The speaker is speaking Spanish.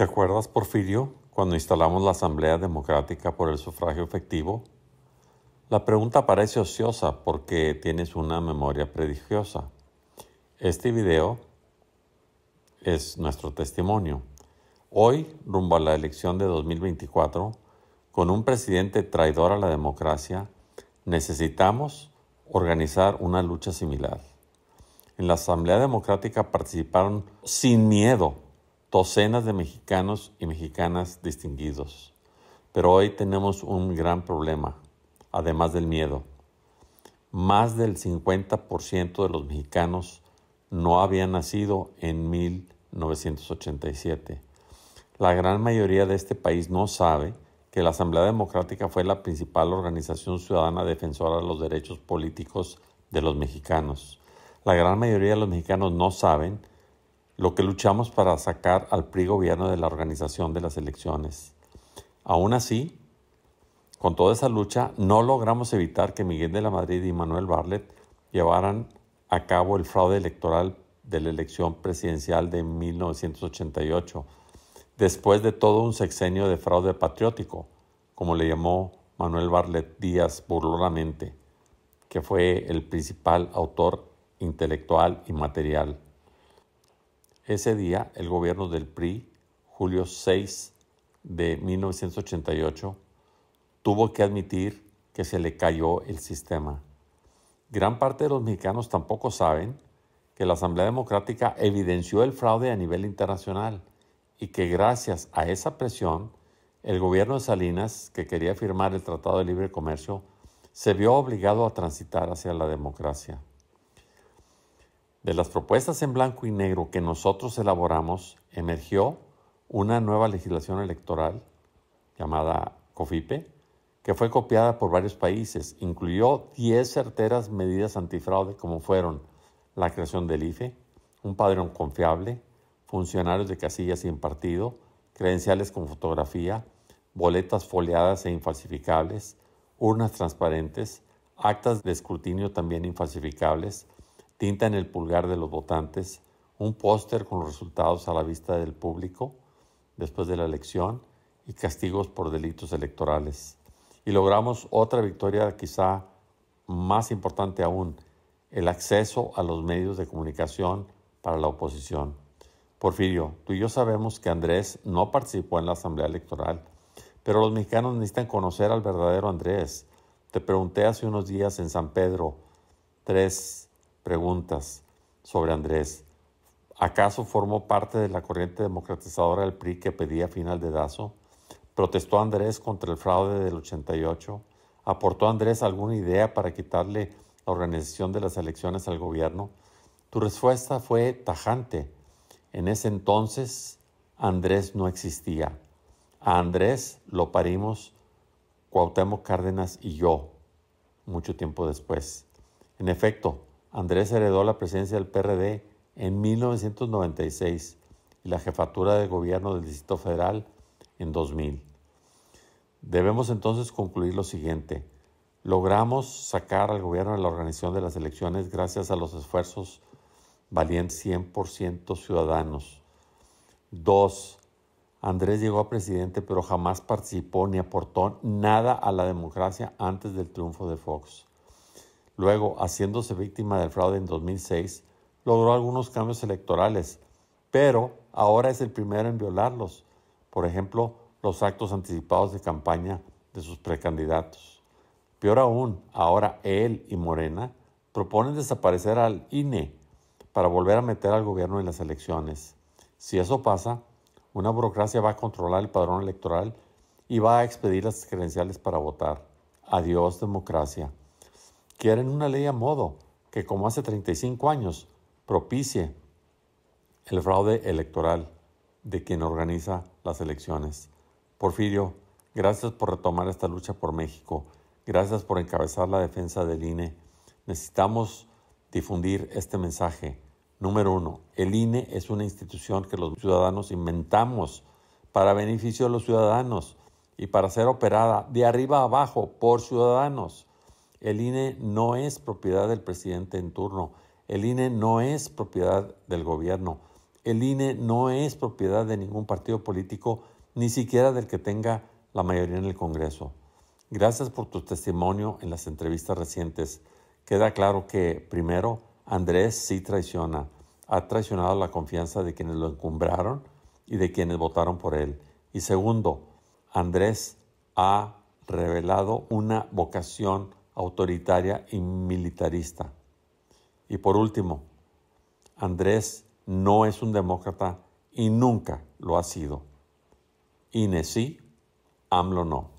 ¿Te acuerdas, Porfirio, cuando instalamos la Asamblea Democrática por el sufragio efectivo? La pregunta parece ociosa porque tienes una memoria prodigiosa. Este video es nuestro testimonio. Hoy, rumbo a la elección de 2024, con un presidente traidor a la democracia, necesitamos organizar una lucha similar. En la Asamblea Democrática participaron sin miedo docenas de mexicanos y mexicanas distinguidos. Pero hoy tenemos un gran problema, además del miedo. Más del 50% de los mexicanos no habían nacido en 1987. La gran mayoría de este país no sabe que la Asamblea Democrática fue la principal organización ciudadana defensora de los derechos políticos de los mexicanos. La gran mayoría de los mexicanos no saben lo que luchamos para sacar al PRI gobierno de la organización de las elecciones. Aún así, con toda esa lucha, no logramos evitar que Miguel de la Madrid y Manuel Barlet llevaran a cabo el fraude electoral de la elección presidencial de 1988, después de todo un sexenio de fraude patriótico, como le llamó Manuel Barlet Díaz burlonamente, que fue el principal autor intelectual y material. Ese día, el gobierno del PRI, julio 6 de 1988, tuvo que admitir que se le cayó el sistema. Gran parte de los mexicanos tampoco saben que la Asamblea Democrática evidenció el fraude a nivel internacional y que gracias a esa presión, el gobierno de Salinas, que quería firmar el Tratado de Libre Comercio, se vio obligado a transitar hacia la democracia. De las propuestas en blanco y negro que nosotros elaboramos, emergió una nueva legislación electoral llamada COFIPE, que fue copiada por varios países. Incluyó 10 certeras medidas antifraude como fueron la creación del IFE, un padrón confiable, funcionarios de casillas sin partido, credenciales con fotografía, boletas foliadas e infalsificables, urnas transparentes, actas de escrutinio también infalsificables, tinta en el pulgar de los votantes, un póster con los resultados a la vista del público después de la elección y castigos por delitos electorales. Y logramos otra victoria quizá más importante aún, el acceso a los medios de comunicación para la oposición. Porfirio, tú y yo sabemos que Andrés no participó en la Asamblea Electoral, pero los mexicanos necesitan conocer al verdadero Andrés. Te pregunté hace unos días en San Pedro, tres preguntas sobre Andrés. ¿Acaso formó parte de la corriente democratizadora del PRI que pedía final de Dazo? ¿Protestó Andrés contra el fraude del 88? ¿Aportó Andrés alguna idea para quitarle la organización de las elecciones al gobierno? Tu respuesta fue tajante. En ese entonces Andrés no existía. A Andrés lo parimos Cuauhtémoc Cárdenas y yo, mucho tiempo después. En efecto, Andrés heredó la presidencia del PRD en 1996 y la jefatura de gobierno del Distrito Federal en 2000. Debemos entonces concluir lo siguiente. Logramos sacar al gobierno de la organización de las elecciones gracias a los esfuerzos valientes 100% ciudadanos. Dos. Andrés llegó a presidente pero jamás participó ni aportó nada a la democracia antes del triunfo de Fox. Luego, haciéndose víctima del fraude en 2006, logró algunos cambios electorales, pero ahora es el primero en violarlos, por ejemplo, los actos anticipados de campaña de sus precandidatos. Peor aún, ahora él y Morena proponen desaparecer al INE para volver a meter al gobierno en las elecciones. Si eso pasa, una burocracia va a controlar el padrón electoral y va a expedir las credenciales para votar. Adiós democracia quieren una ley a modo que, como hace 35 años, propicie el fraude electoral de quien organiza las elecciones. Porfirio, gracias por retomar esta lucha por México. Gracias por encabezar la defensa del INE. Necesitamos difundir este mensaje. Número uno, el INE es una institución que los ciudadanos inventamos para beneficio de los ciudadanos y para ser operada de arriba abajo por ciudadanos. El INE no es propiedad del presidente en turno. El INE no es propiedad del gobierno. El INE no es propiedad de ningún partido político, ni siquiera del que tenga la mayoría en el Congreso. Gracias por tu testimonio en las entrevistas recientes. Queda claro que, primero, Andrés sí traiciona. Ha traicionado la confianza de quienes lo encumbraron y de quienes votaron por él. Y segundo, Andrés ha revelado una vocación autoritaria y militarista. Y por último, Andrés no es un demócrata y nunca lo ha sido. INE sí, AMLO no.